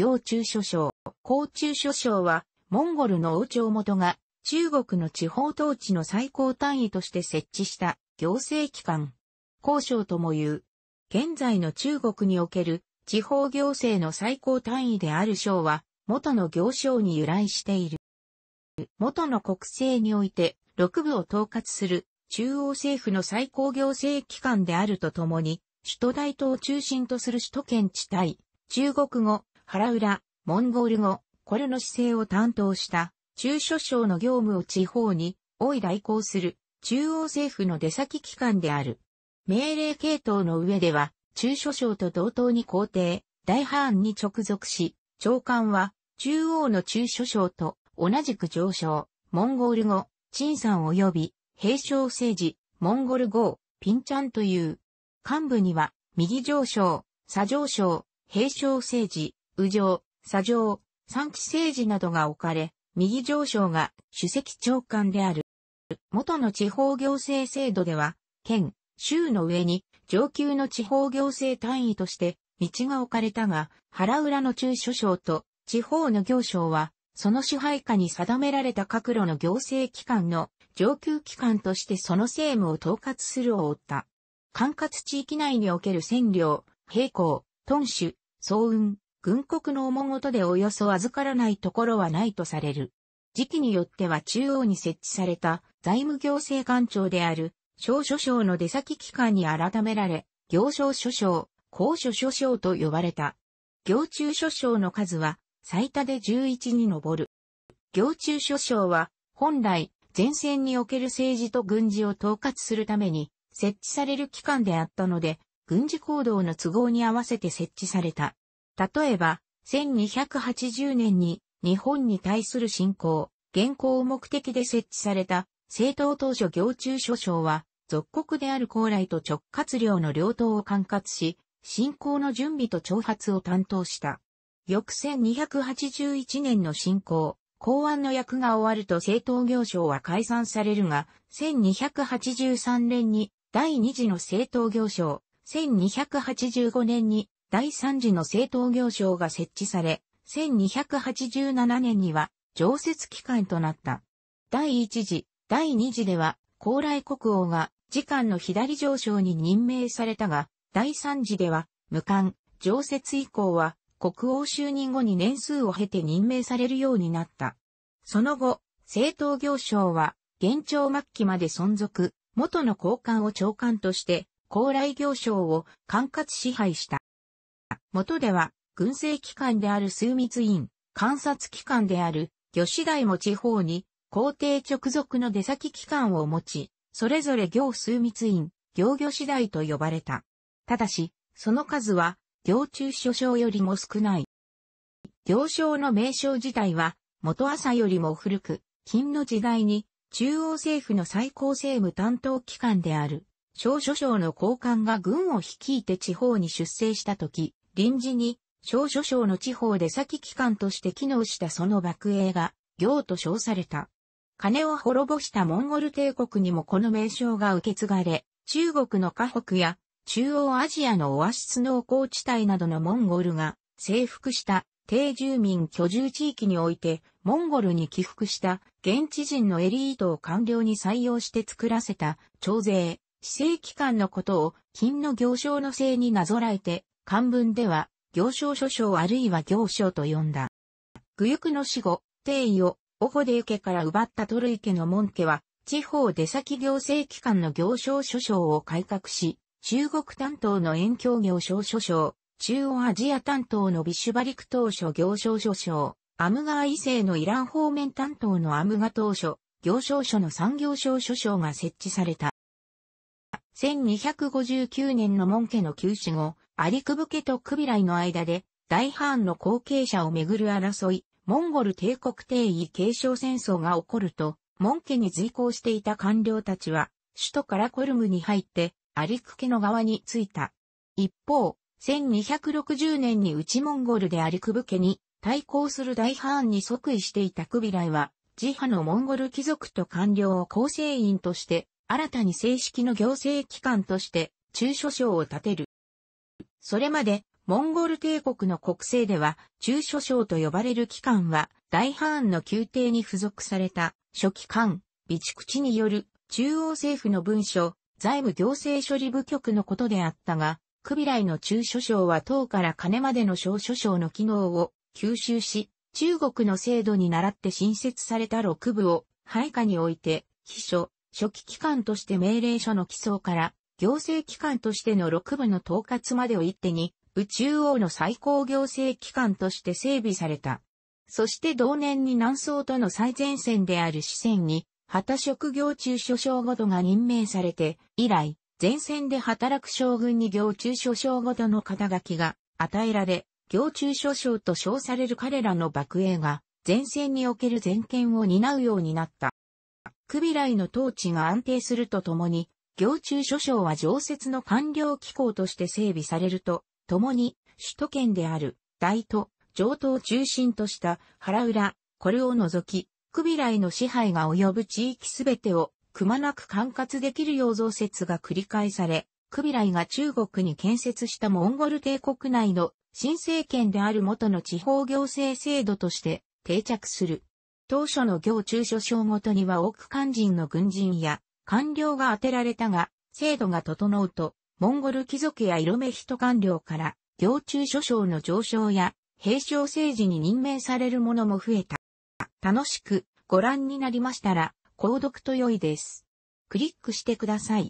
行中諸省、高中諸省は、モンゴルの王朝元が、中国の地方統治の最高単位として設置した行政機関。交渉とも言う。現在の中国における地方行政の最高単位である省は、元の行省に由来している。元の国政において、6部を統括する中央政府の最高行政機関であるとともに、首都大都を中心とする首都圏地帯、中国語、原浦、モンゴル語、これの姿勢を担当した中諸省の業務を地方に多い代行する中央政府の出先機関である。命令系統の上では中諸省と同等に皇帝、大藩に直属し、長官は中央の中諸省と同じく上昇、モンゴル語、陳さん及び平昌政治、モンゴル語、ピンチャンという。幹部には右上昇、左上昇、平昌政治、右上、左上、三期政治などが置かれ、右上昇が主席長官である。元の地方行政制度では、県、州の上に上級の地方行政単位として道が置かれたが、原浦の中所省と地方の行省は、その支配下に定められた各路の行政機関の上級機関としてその政務を統括するを負った。管轄地域内における占領、平行、屯守、総運、軍国の面ごとでおよそ預からないところはないとされる。時期によっては中央に設置された財務行政官庁である、小諸省の出先機関に改められ、行商諸省、公所諸省と呼ばれた。行中諸省の数は最多で11に上る。行中諸省は本来前線における政治と軍事を統括するために設置される機関であったので、軍事行動の都合に合わせて設置された。例えば、1280年に日本に対する侵攻、現行を目的で設置された政党当初行中諸省は、属国である高麗と直轄領の両党を管轄し、侵攻の準備と挑発を担当した。翌1281年の侵攻、公安の役が終わると政党行省は解散されるが、1283年に第二次の政党行省、1285年に第三次の政党行省が設置され、1287年には常設機関となった。第一次、第二次では、高麗国王が次官の左上昇に任命されたが、第三次では、無官、常設以降は、国王就任後に年数を経て任命されるようになった。その後、政党行省は、現庁末期まで存続、元の高官を長官として、高麗行省を管轄支配した。元では、軍政機関である枢密院、観察機関である、魚次第も地方に、皇帝直属の出先機関を持ち、それぞれ行枢密院、行魚次第と呼ばれた。ただし、その数は、行中諸将よりも少ない。行商の名称自体は、元朝よりも古く、金の時代に、中央政府の最高政務担当機関である、小諸省の高官が軍を率いて地方に出征した時、臨時に、小諸省の地方出先機関として機能したその幕営が、行と称された。金を滅ぼしたモンゴル帝国にもこの名称が受け継がれ、中国の河北や中央アジアのオアシス農耕地帯などのモンゴルが征服した低住民居住地域においてモンゴルに寄付した現地人のエリートを官僚に採用して作らせた徴税、市政機関のことを金の行商の性になぞらえて、漢文では行商諸将あるいは行商と呼んだ。具欲の死後、定位を、オホデケから奪ったトルイ家の門家は、地方出先行政機関の行商諸将を改革し、中国担当の遠京行商諸将、中央アジア担当のビシュバリク当初行商諸将、アムガー以西のイラン方面担当のアムガ当初、行商所の産業商諸将が設置された。1259年の門家の休止後、アリクブ家とクビライの間で、大藩の後継者をめぐる争い、モンゴル帝国帝位継承戦争が起こると、門家に随行していた官僚たちは、首都からコルムに入って、アリク家の側に着いた。一方、1260年に内モンゴルでアリクブ家に対抗する大藩に即位していたクビライは、自派のモンゴル貴族と官僚を構成員として新たに正式の行政機関として中書省を建てる。それまで、モンゴル帝国の国政では、中書省と呼ばれる機関は、大半の宮廷に付属された、書記官、備蓄地による、中央政府の文書、財務行政処理部局のことであったが、クビライの中書省は党から金までの小書省の機能を吸収し、中国の制度に倣って新設された六部を配下において、秘書、初期機関として命令書の起草から、行政機関としての6部の統括までを一手に、宇宙王の最高行政機関として整備された。そして同年に南宋との最前線である四川に、旗職業中所掌ごとが任命されて、以来、前線で働く将軍に行中所掌ごとの肩書きが与えられ、行中所掌と称される彼らの幕営が、前線における全権を担うようになった。クビライの統治が安定するとともに、行中諸省は常設の官僚機構として整備されると、ともに、首都圏である、大都、上都を中心とした原浦、これを除き、クビライの支配が及ぶ地域すべてを、くまなく管轄できるよう増設が繰り返され、クビライが中国に建設したモンゴル帝国内の新政権である元の地方行政制度として定着する。当初の行中書章ごとには多く肝心の軍人や官僚が当てられたが、制度が整うと、モンゴル貴族や色目人官僚から、行中諸将の上昇や、平昌政治に任命されるものも増えた。楽しくご覧になりましたら、購読と良いです。クリックしてください。